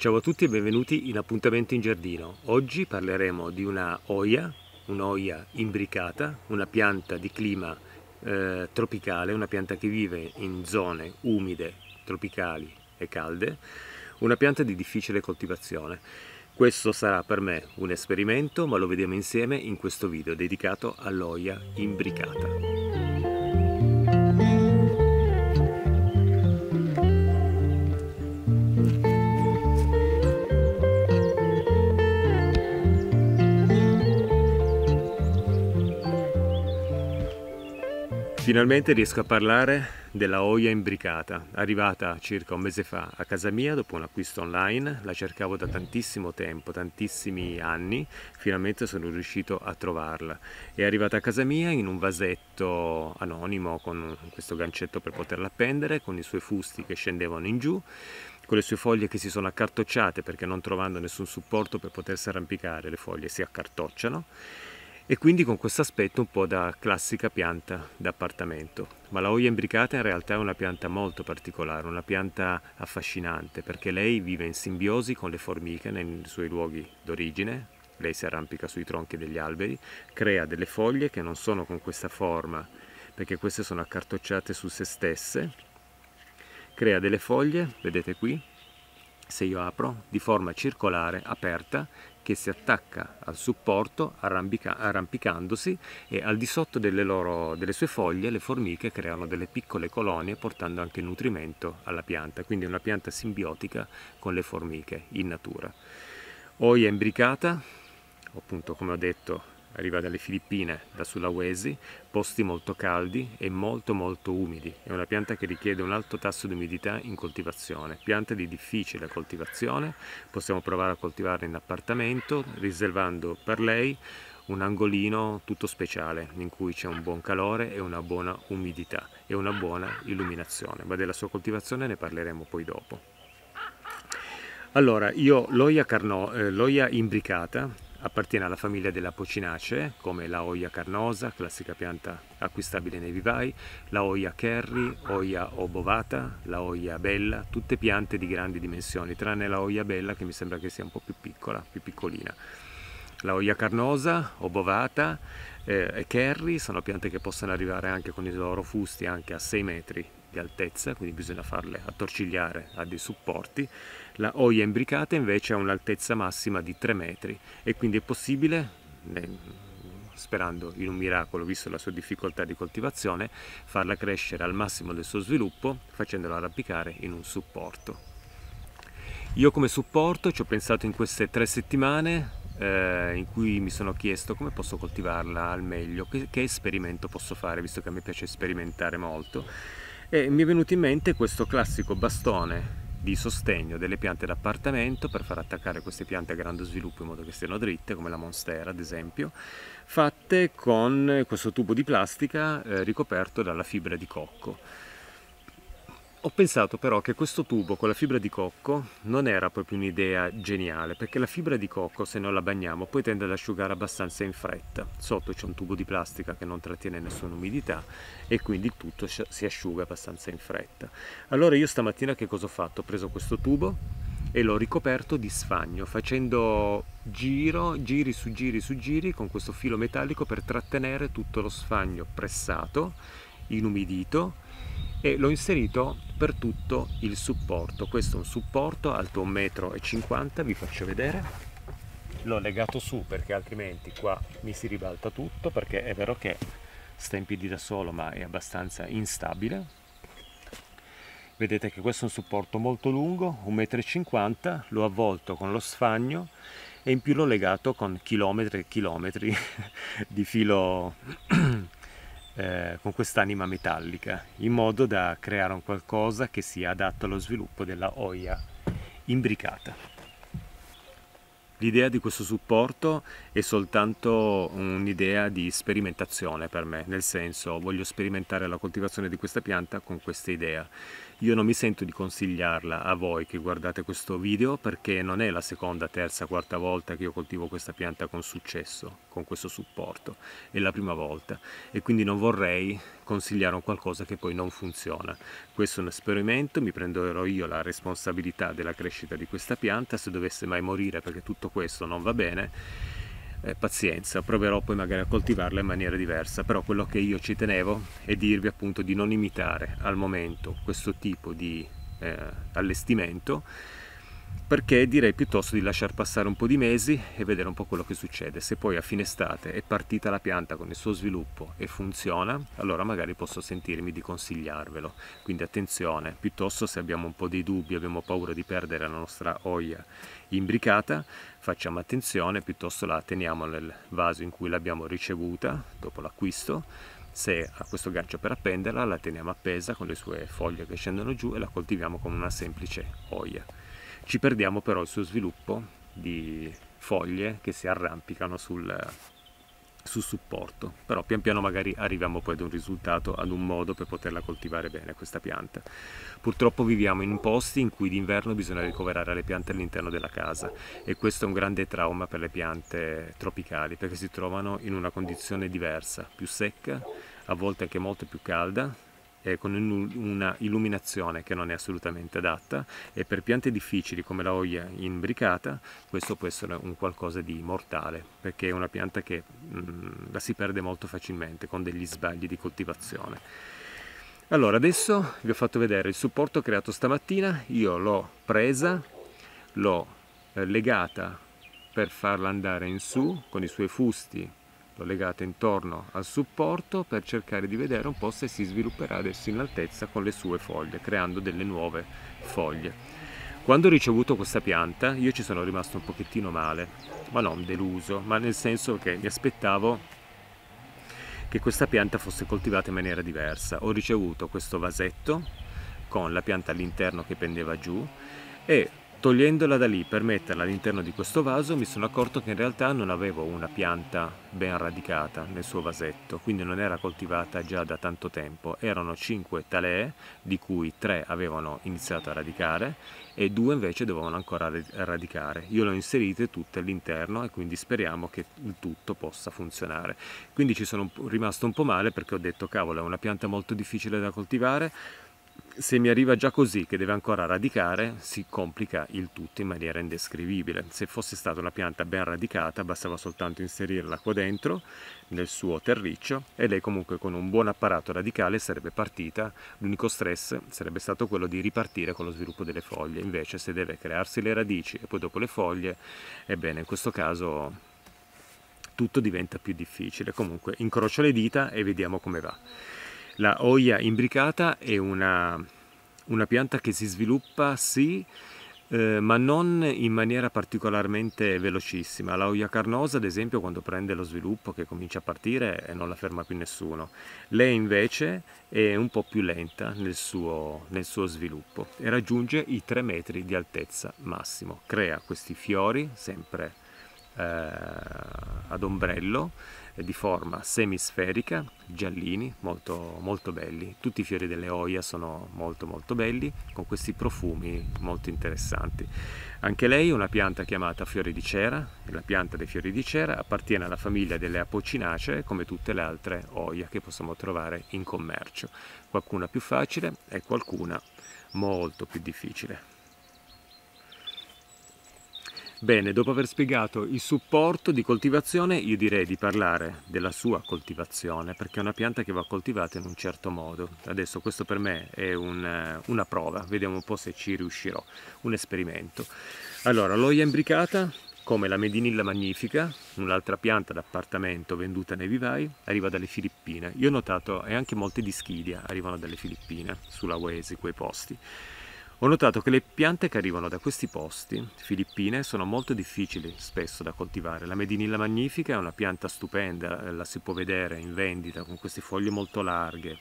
Ciao a tutti e benvenuti in Appuntamento in Giardino. Oggi parleremo di una oia, un'oia imbricata, una pianta di clima eh, tropicale, una pianta che vive in zone umide, tropicali e calde, una pianta di difficile coltivazione. Questo sarà per me un esperimento, ma lo vediamo insieme in questo video dedicato all'oia imbricata. Finalmente riesco a parlare della Oia imbricata, arrivata circa un mese fa a casa mia dopo un acquisto online, la cercavo da tantissimo tempo, tantissimi anni, finalmente sono riuscito a trovarla. È arrivata a casa mia in un vasetto anonimo con questo gancetto per poterla appendere, con i suoi fusti che scendevano in giù, con le sue foglie che si sono accartocciate perché non trovando nessun supporto per potersi arrampicare le foglie si accartocciano e quindi con questo aspetto un po' da classica pianta d'appartamento. Ma la Hoya imbricata in realtà è una pianta molto particolare, una pianta affascinante perché lei vive in simbiosi con le formiche nei suoi luoghi d'origine, lei si arrampica sui tronchi degli alberi, crea delle foglie che non sono con questa forma perché queste sono accartocciate su se stesse, crea delle foglie, vedete qui, se io apro, di forma circolare, aperta, che si attacca al supporto arrampica, arrampicandosi e al di sotto delle, loro, delle, sue foglie le formiche creano delle piccole colonie portando anche nutrimento alla pianta, quindi una pianta simbiotica con le formiche in natura. Oia imbricata, appunto come ho detto arriva dalle Filippine, da Sulawesi, posti molto caldi e molto molto umidi. È una pianta che richiede un alto tasso di umidità in coltivazione, pianta di difficile coltivazione, possiamo provare a coltivarla in appartamento, riservando per lei un angolino tutto speciale in cui c'è un buon calore e una buona umidità e una buona illuminazione, ma della sua coltivazione ne parleremo poi dopo. Allora, io l'oia, carno, eh, l'oia imbricata Appartiene alla famiglia della Pocinacee, come la Oia carnosa, classica pianta acquistabile nei vivai, la Oia Kerry, Oia obovata, la Oia bella, tutte piante di grandi dimensioni, tranne la Oia bella che mi sembra che sia un po' più piccola, più piccolina. La Oia carnosa, obovata eh, e Kerry sono piante che possono arrivare anche con i loro fusti anche a 6 metri di altezza, quindi bisogna farle attorcigliare a dei supporti. La oia imbricata invece ha un'altezza massima di 3 metri e quindi è possibile, sperando in un miracolo visto la sua difficoltà di coltivazione, farla crescere al massimo del suo sviluppo facendola arrampicare in un supporto. Io come supporto ci ho pensato in queste tre settimane eh, in cui mi sono chiesto come posso coltivarla al meglio, che, che esperimento posso fare, visto che a me piace sperimentare molto e mi è venuto in mente questo classico bastone di sostegno delle piante d'appartamento per far attaccare queste piante a grande sviluppo in modo che stiano dritte come la monstera ad esempio fatte con questo tubo di plastica eh, ricoperto dalla fibra di cocco ho pensato però che questo tubo con la fibra di cocco non era proprio un'idea geniale, perché la fibra di cocco se non la bagniamo poi tende ad asciugare abbastanza in fretta. Sotto c'è un tubo di plastica che non trattiene nessuna umidità e quindi tutto si asciuga abbastanza in fretta. Allora io stamattina che cosa ho fatto? Ho preso questo tubo e l'ho ricoperto di sfagno facendo giro, giri su giri su giri con questo filo metallico per trattenere tutto lo sfagno pressato, inumidito e l'ho inserito per tutto il supporto questo è un supporto alto 1,50 m vi faccio vedere l'ho legato su perché altrimenti qua mi si ribalta tutto perché è vero che sta in piedi da solo ma è abbastanza instabile vedete che questo è un supporto molto lungo 1,50 m l'ho avvolto con lo sfagno e in più l'ho legato con chilometri e chilometri di filo eh, con quest'anima metallica, in modo da creare un qualcosa che sia adatto allo sviluppo della oia imbricata. L'idea di questo supporto è soltanto un'idea di sperimentazione per me, nel senso voglio sperimentare la coltivazione di questa pianta con questa idea. Io non mi sento di consigliarla a voi che guardate questo video perché non è la seconda, terza, quarta volta che io coltivo questa pianta con successo, con questo supporto, è la prima volta e quindi non vorrei consigliare un qualcosa che poi non funziona. Questo è un esperimento, mi prenderò io la responsabilità della crescita di questa pianta se dovesse mai morire perché tutto questo non va bene eh, pazienza, proverò poi magari a coltivarla in maniera diversa, però quello che io ci tenevo è dirvi appunto di non imitare al momento questo tipo di eh, allestimento perché direi piuttosto di lasciar passare un po' di mesi e vedere un po' quello che succede. Se poi a fine estate è partita la pianta con il suo sviluppo e funziona, allora magari posso sentirmi di consigliarvelo. Quindi attenzione, piuttosto se abbiamo un po' dei dubbi, abbiamo paura di perdere la nostra oia imbricata, facciamo attenzione, piuttosto la teniamo nel vaso in cui l'abbiamo ricevuta dopo l'acquisto. Se ha questo gancio per appenderla, la teniamo appesa con le sue foglie che scendono giù e la coltiviamo come una semplice oia. Ci perdiamo però il suo sviluppo di foglie che si arrampicano sul, sul supporto, però pian piano magari arriviamo poi ad un risultato, ad un modo per poterla coltivare bene questa pianta. Purtroppo viviamo in posti in cui d'inverno bisogna ricoverare le piante all'interno della casa e questo è un grande trauma per le piante tropicali perché si trovano in una condizione diversa, più secca, a volte anche molto più calda, eh, con una illuminazione che non è assolutamente adatta e per piante difficili come la oia imbricata questo può essere un qualcosa di mortale perché è una pianta che mh, mm, la si perde molto facilmente con degli sbagli di coltivazione. Allora adesso vi ho fatto vedere il supporto creato stamattina, io l'ho presa, l'ho eh, legata per farla andare in su con i suoi fusti lo legate intorno al supporto per cercare di vedere un po' se si svilupperà adesso in altezza con le sue foglie, creando delle nuove foglie. Quando ho ricevuto questa pianta io ci sono rimasto un pochettino male, ma non deluso, ma nel senso che mi aspettavo che questa pianta fosse coltivata in maniera diversa. Ho ricevuto questo vasetto con la pianta all'interno che pendeva giù e Togliendola da lì per metterla all'interno di questo vaso mi sono accorto che in realtà non avevo una pianta ben radicata nel suo vasetto, quindi non era coltivata già da tanto tempo. Erano 5 talee, di cui 3 avevano iniziato a radicare e 2 invece dovevano ancora radicare. Io le ho inserite tutte all'interno e quindi speriamo che il tutto possa funzionare. Quindi ci sono rimasto un po' male perché ho detto cavolo è una pianta molto difficile da coltivare, se mi arriva già così che deve ancora radicare, si complica il tutto in maniera indescrivibile. Se fosse stata una pianta ben radicata, bastava soltanto inserirla qua dentro, nel suo terriccio, e lei comunque con un buon apparato radicale sarebbe partita. L'unico stress sarebbe stato quello di ripartire con lo sviluppo delle foglie. Invece se deve crearsi le radici e poi dopo le foglie, ebbene in questo caso tutto diventa più difficile. Comunque incrocio le dita e vediamo come va. La oia imbricata è una, una pianta che si sviluppa sì eh, ma non in maniera particolarmente velocissima. La oia carnosa, ad esempio, quando prende lo sviluppo che comincia a partire eh, non la ferma più nessuno. Lei invece è un po' più lenta nel suo, nel suo sviluppo e raggiunge i 3 metri di altezza massimo. Crea questi fiori sempre eh, ad ombrello di forma semisferica, giallini, molto, molto belli. Tutti i fiori delle oia sono molto molto belli, con questi profumi molto interessanti. Anche lei è una pianta chiamata fiori di cera, la pianta dei fiori di cera appartiene alla famiglia delle apocinacee come tutte le altre oia che possiamo trovare in commercio. Qualcuna più facile e qualcuna molto più difficile. Bene, dopo aver spiegato il supporto di coltivazione, io direi di parlare della sua coltivazione, perché è una pianta che va coltivata in un certo modo. Adesso questo per me è un, eh, una prova, vediamo un po' se ci riuscirò, un esperimento. Allora, l'oia imbricata, come la Medinilla magnifica, un'altra pianta d'appartamento venduta nei vivai, arriva dalle Filippine. Io ho notato, e anche molte dischidia arrivano dalle Filippine, sulla Wesi, quei posti. Ho notato che le piante che arrivano da questi posti, filippine, sono molto difficili spesso da coltivare. La Medinilla magnifica è una pianta stupenda, eh, la si può vedere in vendita con queste foglie molto larghe,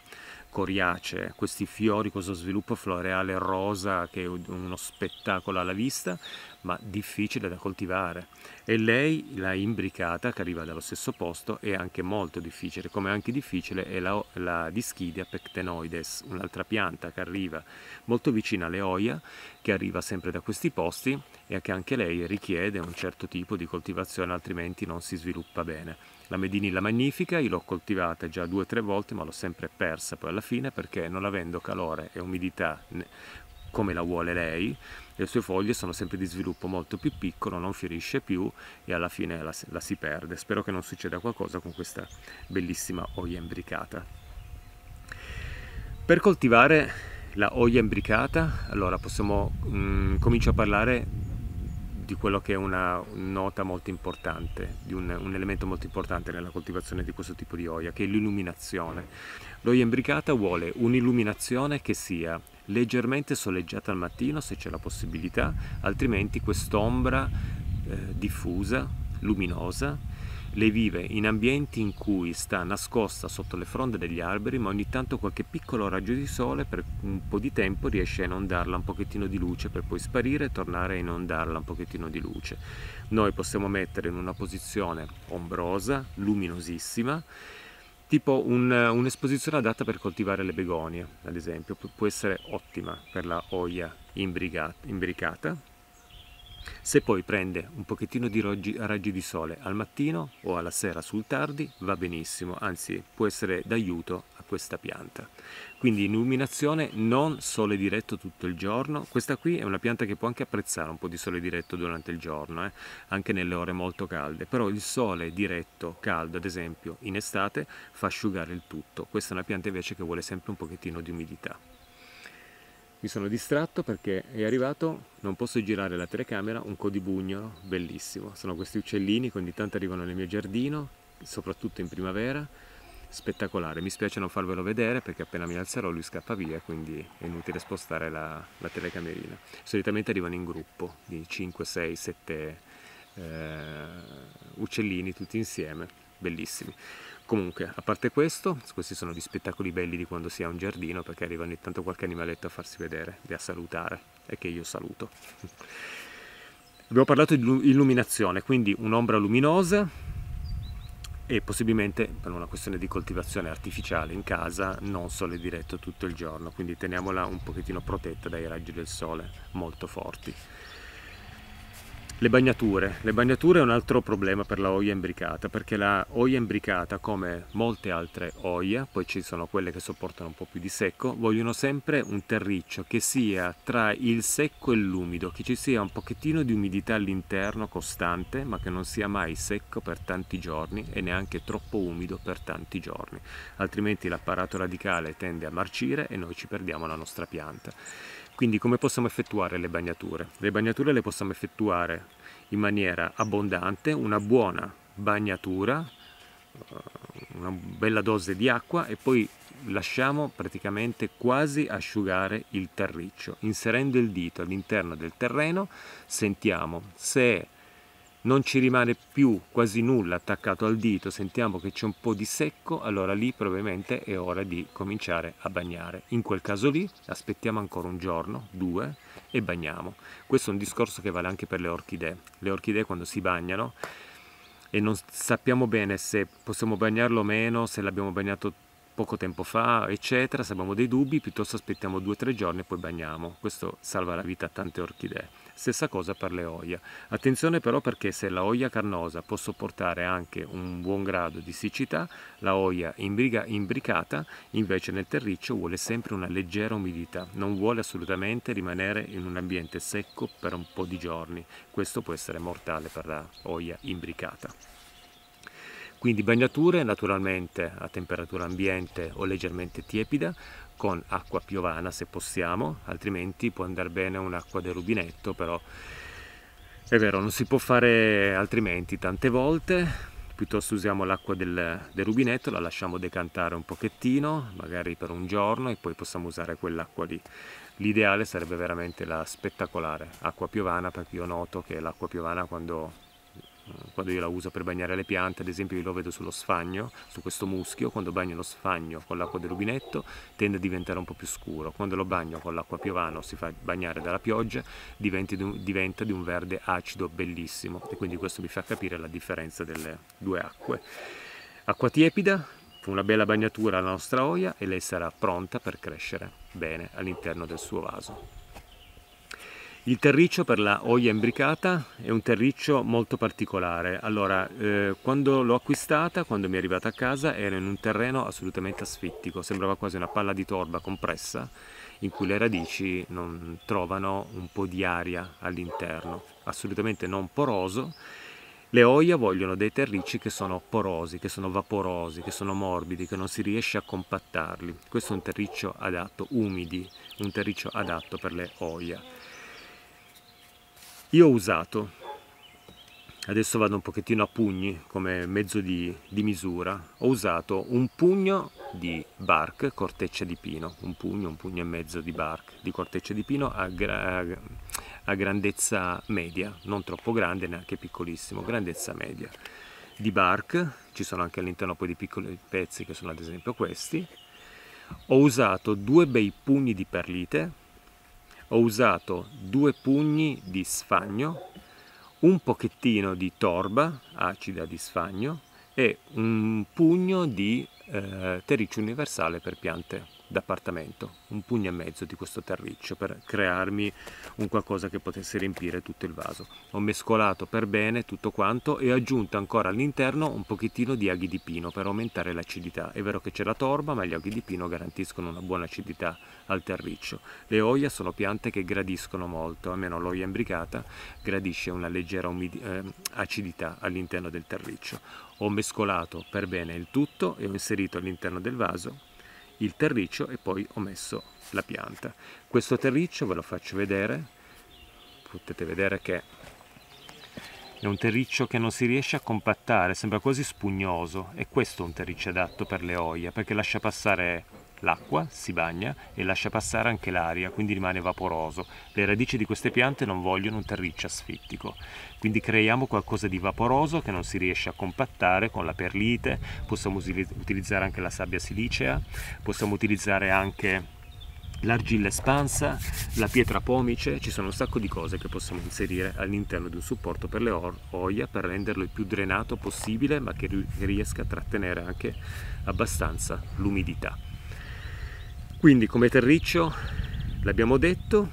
coriacee, questi fiori, questo sviluppo floreale rosa che è uno spettacolo alla vista, ma difficile da coltivare. E lei, la imbricata, che arriva dallo stesso posto, è anche molto difficile, come anche difficile è la, la dischidia pectenoides, un'altra pianta che arriva molto vicina alle oia, che arriva sempre da questi posti e che anche lei richiede un certo tipo di coltivazione, altrimenti non si sviluppa bene. La Medinilla Magnifica, io l'ho coltivata già due o tre volte ma l'ho sempre persa poi alla fine perché non avendo calore e umidità come la vuole lei, le sue foglie sono sempre di sviluppo molto più piccolo, non fiorisce più e alla fine la, la si perde. Spero che non succeda qualcosa con questa bellissima oia imbricata. Per coltivare la oia imbricata, allora possiamo, mh, mm, comincio a parlare di quello che è una nota molto importante, di un, un, elemento molto importante nella coltivazione di questo tipo di oia, che è l'illuminazione. L'oia imbricata vuole un'illuminazione che sia leggermente soleggiata al mattino se c'è la possibilità, altrimenti quest'ombra eh, diffusa, luminosa, lei vive in ambienti in cui sta nascosta sotto le fronde degli alberi, ma ogni tanto qualche piccolo raggio di sole per un po' di tempo riesce a inondarla un pochettino di luce per poi sparire e tornare a inondarla un pochettino di luce. Noi possiamo mettere in una posizione ombrosa, luminosissima, tipo un, un'esposizione adatta per coltivare le begonie, ad esempio, Pu- può essere ottima per la oia imbriga- imbricata se poi prende un pochettino di raggi di sole al mattino o alla sera sul tardi va benissimo, anzi può essere d'aiuto a questa pianta. Quindi illuminazione non sole diretto tutto il giorno, questa qui è una pianta che può anche apprezzare un po' di sole diretto durante il giorno, eh? anche nelle ore molto calde, però il sole diretto caldo ad esempio in estate fa asciugare il tutto, questa è una pianta invece che vuole sempre un pochettino di umidità. Mi sono distratto perché è arrivato, non posso girare la telecamera, un codibugnolo bellissimo. Sono questi uccellini che ogni tanto arrivano nel mio giardino, soprattutto in primavera. Spettacolare, mi spiace non farvelo vedere perché appena mi alzerò lui scappa via, quindi è inutile spostare la, la telecamerina. Solitamente arrivano in gruppo di 5, 6, 7 eh, uccellini tutti insieme, bellissimi. Comunque, a parte questo, questi sono gli spettacoli belli di quando si ha un giardino, perché arriva ogni tanto qualche animaletto a farsi vedere e a salutare, e che io saluto. Abbiamo parlato di illuminazione, quindi un'ombra luminosa e possibilmente per una questione di coltivazione artificiale in casa non sole diretto tutto il giorno, quindi teniamola un pochettino protetta dai raggi del sole molto forti. Le bagnature. Le bagnature è un altro problema per la oia imbricata, perché la oia imbricata, come molte altre oia, poi ci sono quelle che sopportano un po' più di secco, vogliono sempre un terriccio che sia tra il secco e l'umido, che ci sia un pochettino di umidità all'interno costante, ma che non sia mai secco per tanti giorni e neanche troppo umido per tanti giorni, altrimenti l'apparato radicale tende a marcire e noi ci perdiamo la nostra pianta. Quindi come possiamo effettuare le bagnature? Le bagnature le possiamo effettuare in maniera abbondante, una buona bagnatura, eh, una bella dose di acqua e poi lasciamo praticamente quasi asciugare il terriccio. Inserendo il dito all'interno del terreno sentiamo se non ci rimane più quasi nulla attaccato al dito, sentiamo che c'è un po' di secco, allora lì probabilmente è ora di cominciare a bagnare. In quel caso lì aspettiamo ancora un giorno, due, e bagniamo. Questo è un discorso che vale anche per le orchidee. Le orchidee quando si bagnano e non sappiamo bene se possiamo bagnarlo o meno, se l'abbiamo bagnato poco tempo fa, eccetera, se abbiamo dei dubbi, piuttosto aspettiamo due o tre giorni e poi bagniamo. Questo salva la vita a tante orchidee. Stessa cosa per le oia. Attenzione però perché se la oia carnosa può sopportare anche un buon grado di siccità, la oia imbriga, imbricata invece nel terriccio vuole sempre una leggera umidità, non vuole assolutamente rimanere in un ambiente secco per un po' di giorni. Questo può essere mortale per la oia imbricata. Quindi bagnature naturalmente a temperatura ambiente o leggermente tiepida, con acqua piovana se possiamo, altrimenti può andare bene un'acqua del rubinetto, però è vero, non si può fare altrimenti tante volte, piuttosto usiamo l'acqua del, del, rubinetto, la lasciamo decantare un pochettino, magari per un giorno e poi possiamo usare quell'acqua lì. L'ideale sarebbe veramente la spettacolare acqua piovana perché io noto che l'acqua piovana quando eh, quando io la uso per bagnare le piante, ad esempio io lo vedo sullo sfagno, su questo muschio, quando bagno lo sfagno con l'acqua del rubinetto tende a diventare un po' più scuro, quando lo bagno con l'acqua piovana o si fa bagnare dalla pioggia diventa di un verde acido bellissimo e quindi questo mi fa capire la differenza delle due acque. Acqua tiepida, una bella bagnatura alla nostra oia e lei sarà pronta per crescere bene all'interno del suo vaso. Il terriccio per la oia imbricata è un terriccio molto particolare. Allora, eh, quando l'ho acquistata, quando mi è arrivata a casa, era in un terreno assolutamente asfittico, sembrava quasi una palla di torba compressa in cui le radici non trovano un po' di aria all'interno, assolutamente non poroso. Le oia vogliono dei terricci che sono porosi, che sono vaporosi, che sono morbidi, che non si riesce a compattarli. Questo è un terriccio adatto, umidi, un terriccio adatto per le oia. Io ho usato, adesso vado un pochettino a pugni come mezzo di, di misura, ho usato un pugno di bark, corteccia di pino, un pugno, un pugno e mezzo di bark, di corteccia di pino a, gra a grandezza media, non troppo grande neanche piccolissimo, grandezza media di bark, ci sono anche all'interno poi di piccoli pezzi che sono ad esempio questi, ho usato due bei pugni di perlite ho usato due pugni di sfagno, un pochettino di torba acida di sfagno e un pugno di eh, terriccio universale per piante d'appartamento, un pugno e mezzo di questo terriccio per crearmi un qualcosa che potesse riempire tutto il vaso. Ho mescolato per bene tutto quanto e ho aggiunto ancora all'interno un pochettino di aghi di pino per aumentare l'acidità. È vero che c'è la torba, ma gli aghi di pino garantiscono una buona acidità al terriccio. Le oia sono piante che gradiscono molto, almeno l'oia imbricata gradisce una leggera eh, acidità all'interno del terriccio. Ho mescolato per bene il tutto e ho inserito all'interno del vaso il terriccio e poi ho messo la pianta. Questo terriccio ve lo faccio vedere, potete vedere che è un terriccio che non si riesce a compattare, sembra quasi spugnoso e questo è un terriccio adatto per le oie perché lascia passare L'acqua si bagna e lascia passare anche l'aria, quindi rimane vaporoso. Le radici di queste piante non vogliono un terriccio asfittico. Quindi creiamo qualcosa di vaporoso che non si riesce a compattare con la perlite, possiamo utilizzare anche la sabbia silicea, possiamo utilizzare anche l'argilla espansa, la pietra pomice, ci sono un sacco di cose che possiamo inserire all'interno di un supporto per le oia per renderlo il più drenato possibile ma che riesca a trattenere anche abbastanza l'umidità. Quindi come terriccio, l'abbiamo detto,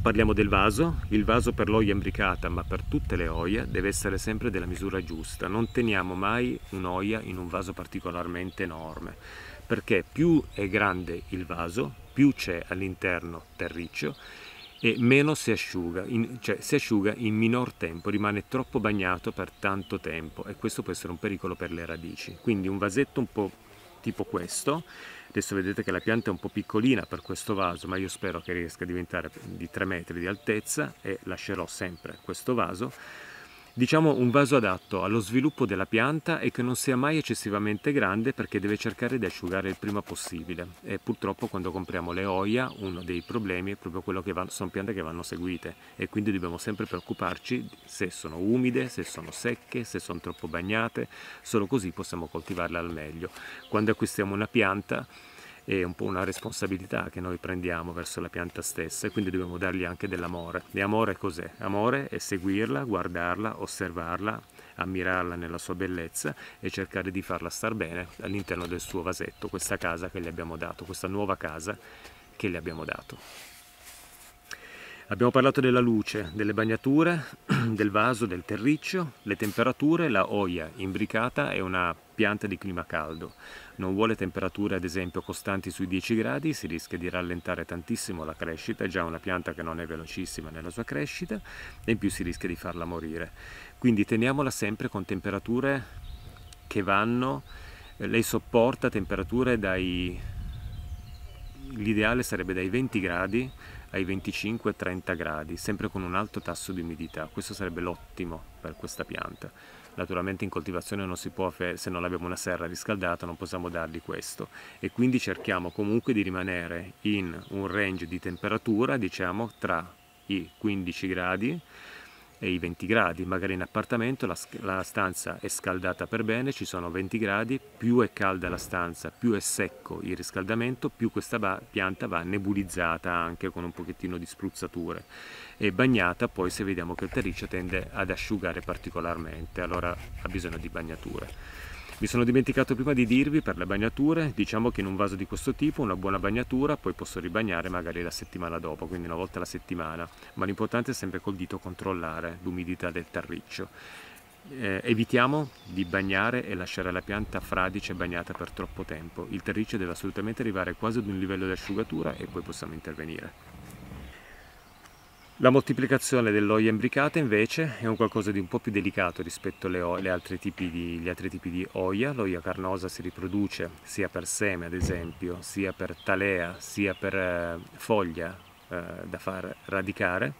parliamo del vaso, il vaso per l'oia imbricata ma per tutte le oie deve essere sempre della misura giusta, non teniamo mai un'oia in un vaso particolarmente enorme, perché più è grande il vaso, più c'è all'interno terriccio e meno si asciuga, in, cioè si asciuga in minor tempo, rimane troppo bagnato per tanto tempo e questo può essere un pericolo per le radici. Quindi un vasetto un po' tipo questo. Adesso vedete che la pianta è un po' piccolina per questo vaso, ma io spero che riesca a diventare di 3 metri di altezza e lascerò sempre questo vaso Diciamo un vaso adatto allo sviluppo della pianta e che non sia mai eccessivamente grande perché deve cercare di asciugare il prima possibile e purtroppo quando compriamo le oia uno dei problemi è proprio quello che vanno, sono piante che vanno seguite e quindi dobbiamo sempre preoccuparci se sono umide, se sono secche, se sono troppo bagnate, solo così possiamo coltivarle al meglio. Quando acquistiamo una pianta è un po' una responsabilità che noi prendiamo verso la pianta stessa e quindi dobbiamo dargli anche dell'amore. E amore cos'è? Amore è seguirla, guardarla, osservarla, ammirarla nella sua bellezza e cercare di farla star bene all'interno del suo vasetto, questa casa che le abbiamo dato, questa nuova casa che le abbiamo dato. Abbiamo parlato della luce, delle bagnature, del vaso, del terriccio, le temperature, la oia imbricata è una pianta di clima caldo non vuole temperature ad esempio costanti sui 10 gradi, si rischia di rallentare tantissimo la crescita, è già una pianta che non è velocissima nella sua crescita e in più si rischia di farla morire. Quindi teniamola sempre con temperature che vanno, eh, lei sopporta temperature dai, l'ideale sarebbe dai 20 gradi ai 25-30 gradi, sempre con un alto tasso di umidità, questo sarebbe l'ottimo per questa pianta naturalmente in coltivazione non si può, se non abbiamo una serra riscaldata non possiamo dargli questo e quindi cerchiamo comunque di rimanere in un range di temperatura diciamo tra i 15 gradi i 20 gradi, magari in appartamento la, la, stanza è scaldata per bene, ci sono 20 gradi, più è calda la stanza, più è secco il riscaldamento, più questa va, pianta va nebulizzata anche con un pochettino di spruzzature e bagnata poi se vediamo che il terriccio tende ad asciugare particolarmente, allora ha bisogno di bagnature. Mi sono dimenticato prima di dirvi per le bagnature, diciamo che in un vaso di questo tipo una buona bagnatura poi posso ribagnare magari la settimana dopo, quindi una volta alla settimana, ma l'importante è sempre col dito controllare l'umidità del terriccio. Eh, evitiamo di bagnare e lasciare la pianta fradice bagnata per troppo tempo. Il terriccio deve assolutamente arrivare quasi ad un livello di asciugatura e poi possiamo intervenire. La moltiplicazione dell'oia imbricata invece è un qualcosa di un po' più delicato rispetto agli altri tipi di oia. L'oia carnosa si riproduce sia per seme, ad esempio, sia per talea, sia per eh, foglia eh, da far radicare.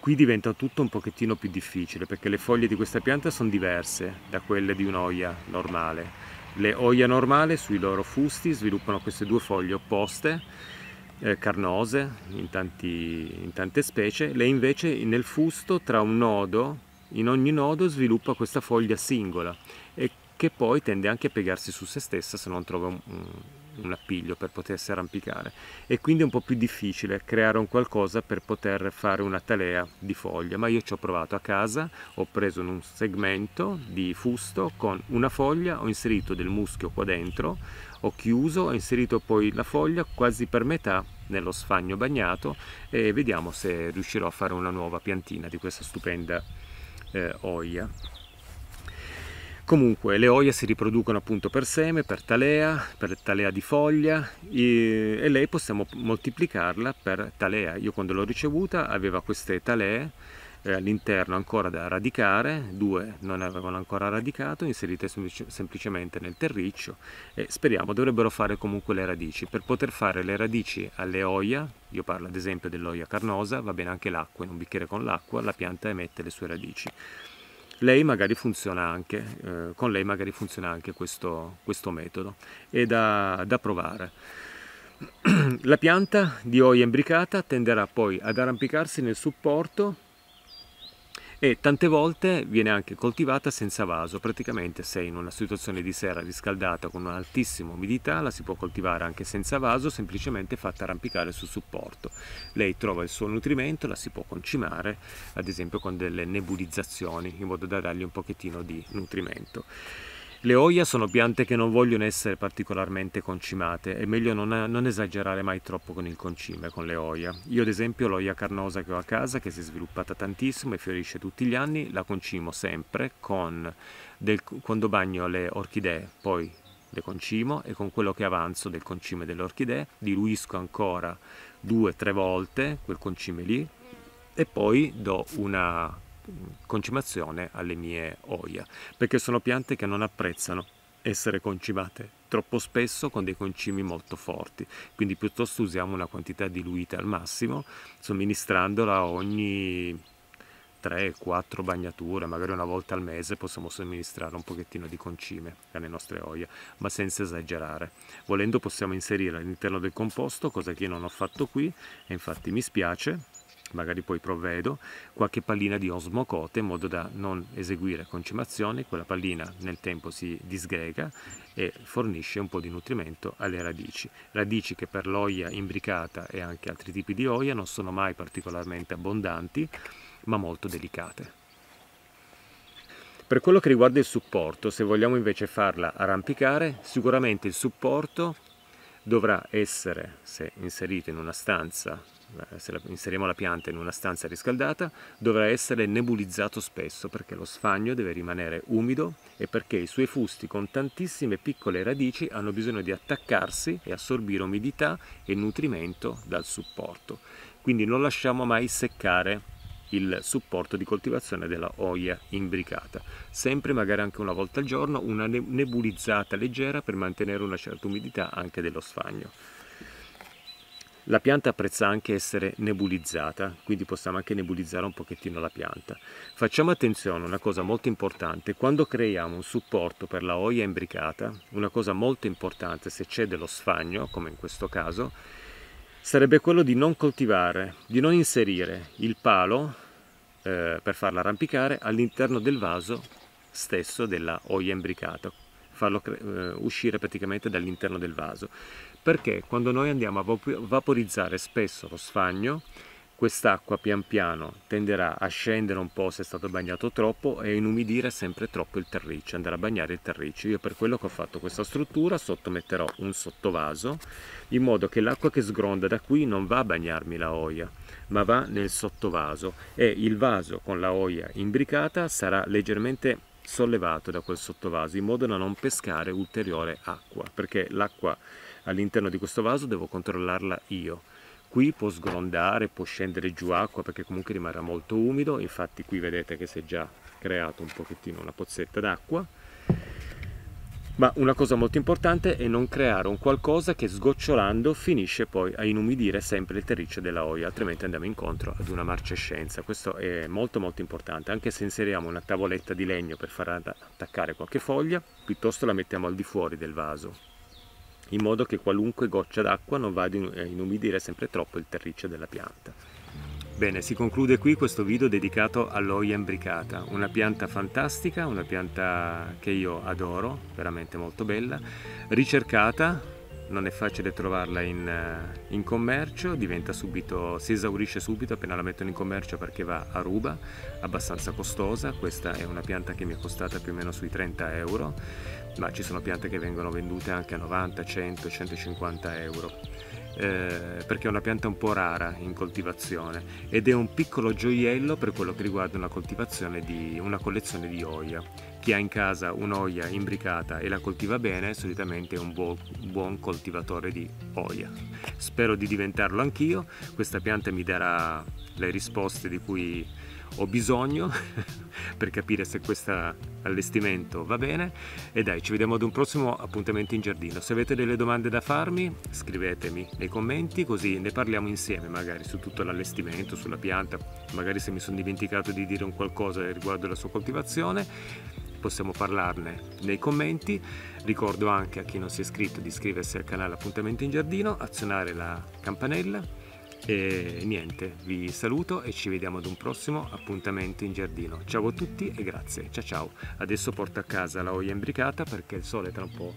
Qui diventa tutto un pochettino più difficile perché le foglie di questa pianta sono diverse da quelle di un'oia normale. Le oia normale sui loro fusti sviluppano queste due foglie opposte eh, carnose in, tanti, in tante specie, lei invece nel fusto tra un nodo, in ogni nodo sviluppa questa foglia singola e che poi tende anche a piegarsi su se stessa se non trova un, un appiglio per potersi arrampicare e quindi è un po' più difficile creare un qualcosa per poter fare una talea di foglie, ma io ci ho provato a casa ho preso un segmento di fusto con una foglia ho inserito del muschio qua dentro ho chiuso, ho inserito poi la foglia quasi per metà nello sfagno bagnato e vediamo se riuscirò a fare una nuova piantina di questa stupenda eh, oia. Comunque le oie si riproducono appunto per seme, per talea, per talea di foglia e, e lei possiamo moltiplicarla per talea. Io quando l'ho ricevuta aveva queste talee eh, all'interno ancora da radicare, due non avevano ancora radicato, inserite semplici- semplicemente nel terriccio e speriamo dovrebbero fare comunque le radici. Per poter fare le radici alle oia, io parlo ad esempio dell'oia carnosa, va bene anche l'acqua, in un bicchiere con l'acqua la pianta emette le sue radici. Lei magari funziona anche, eh, con lei magari funziona anche questo, questo metodo, è da, da provare. La pianta di oia imbricata tenderà poi ad arrampicarsi nel supporto e tante volte viene anche coltivata senza vaso, praticamente se in una situazione di sera riscaldata con un'altissima umidità la si può coltivare anche senza vaso, semplicemente fatta arrampicare sul supporto. Lei trova il suo nutrimento, la si può concimare ad esempio con delle nebulizzazioni in modo da dargli un pochettino di nutrimento. Le oia sono piante che non vogliono essere particolarmente concimate, è meglio non, non esagerare mai troppo con il concime, con le oia. Io ad esempio l'oia carnosa che ho a casa, che si è sviluppata tantissimo e fiorisce tutti gli anni, la concimo sempre con del, quando bagno le orchidee, poi le concimo e con quello che avanzo del concime delle orchidee diluisco ancora due o tre volte quel concime lì e poi do una concimazione alle mie oia, perché sono piante che non apprezzano essere concimate troppo spesso con dei concimi molto forti, quindi piuttosto usiamo una quantità diluita al massimo, somministrandola ogni 3-4 bagnature, magari una volta al mese possiamo somministrare un pochettino di concime alle nostre oie, ma senza esagerare. Volendo possiamo inserire all'interno del composto, cosa che io non ho fatto qui e infatti mi spiace, magari poi provvedo, qualche pallina di osmocote in modo da non eseguire concimazioni, quella pallina nel tempo si disgrega e fornisce un po' di nutrimento alle radici. Radici che per l'oia imbricata e anche altri tipi di oia non sono mai particolarmente abbondanti, ma molto delicate. Per quello che riguarda il supporto, se vogliamo invece farla arrampicare, sicuramente il supporto dovrà essere, se inserito in una stanza eh, se la, inseriamo la pianta in una stanza riscaldata, dovrà essere nebulizzato spesso perché lo sfagno deve rimanere umido e perché i suoi fusti con tantissime piccole radici hanno bisogno di attaccarsi e assorbire umidità e nutrimento dal supporto. Quindi non lasciamo mai seccare il supporto di coltivazione della oia imbricata. Sempre magari anche una volta al giorno una nebulizzata leggera per mantenere una certa umidità anche dello sfagno. La pianta apprezza anche essere nebulizzata, quindi possiamo anche nebulizzare un pochettino la pianta. Facciamo attenzione a una cosa molto importante, quando creiamo un supporto per la oia imbricata, una cosa molto importante se c'è dello sfagno, come in questo caso, sarebbe quello di non coltivare, di non inserire il palo eh, per farla arrampicare all'interno del vaso stesso della oia imbricata farlo eh, uscire praticamente dall'interno del vaso. Perché quando noi andiamo a vaporizzare spesso lo sfagno, quest'acqua pian piano tenderà a scendere un po' se è stato bagnato troppo e inumidire sempre troppo il terriccio, andare a bagnare il terriccio. Io per quello che ho fatto questa struttura sotto metterò un sottovaso in modo che l'acqua che sgronda da qui non va a bagnarmi la oia ma va nel sottovaso e il vaso con la oia imbricata sarà leggermente sollevato da quel sottovaso in modo da non pescare ulteriore acqua, perché l'acqua all'interno di questo vaso devo controllarla io. Qui può sgrondare, può scendere giù acqua perché comunque rimarrà molto umido, infatti qui vedete che si è già creato un pochettino una pozzetta d'acqua ma una cosa molto importante è non creare un qualcosa che sgocciolando finisce poi a inumidire sempre il terriccio della oia, altrimenti andiamo incontro ad una marcescenza. Questo è molto molto importante, anche se inseriamo una tavoletta di legno per far attaccare qualche foglia, piuttosto la mettiamo al di fuori del vaso in modo che qualunque goccia d'acqua non vada a eh, inumidire sempre troppo il terriccio della pianta. Bene, si conclude qui questo video dedicato all'oia imbricata, una pianta fantastica, una pianta che io adoro, veramente molto bella, ricercata, non è facile trovarla in, eh, in commercio, subito, si esaurisce subito appena la mettono in commercio perché va a ruba, abbastanza costosa, questa è una pianta che mi è costata più o meno sui 30 euro, ma ci sono piante che vengono vendute anche a 90, 100, 150 euro eh, perché è una pianta un po' rara in coltivazione ed è un piccolo gioiello per quello che riguarda una coltivazione di una collezione di oia. Chi ha in casa un'oia imbricata e la coltiva bene solitamente è un buon, buon coltivatore di oia. Spero di diventarlo anch'io, questa pianta mi darà le risposte di cui ho bisogno per capire se questo allestimento va bene e dai ci vediamo ad un prossimo appuntamento in giardino se avete delle domande da farmi scrivetemi nei commenti così ne parliamo insieme magari su tutto l'allestimento sulla pianta magari se mi sono dimenticato di dire un qualcosa riguardo la sua coltivazione possiamo parlarne nei commenti. Ricordo anche a chi non si è iscritto di iscriversi al canale Appuntamento in Giardino, azionare la campanella e niente, vi saluto e ci vediamo ad un prossimo appuntamento in giardino. Ciao a tutti e grazie, ciao ciao. Adesso porto a casa la oia imbricata perché il sole tra un po'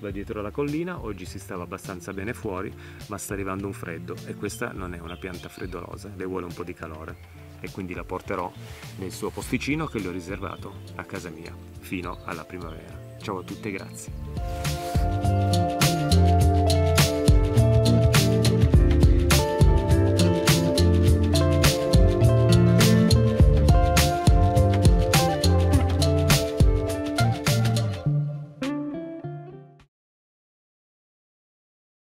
va dietro la collina, oggi si stava abbastanza bene fuori, ma sta arrivando un freddo e questa non è una pianta freddolosa, le vuole un po' di calore e quindi la porterò nel suo posticino che le ho riservato a casa mia fino alla primavera. Ciao a tutte e grazie.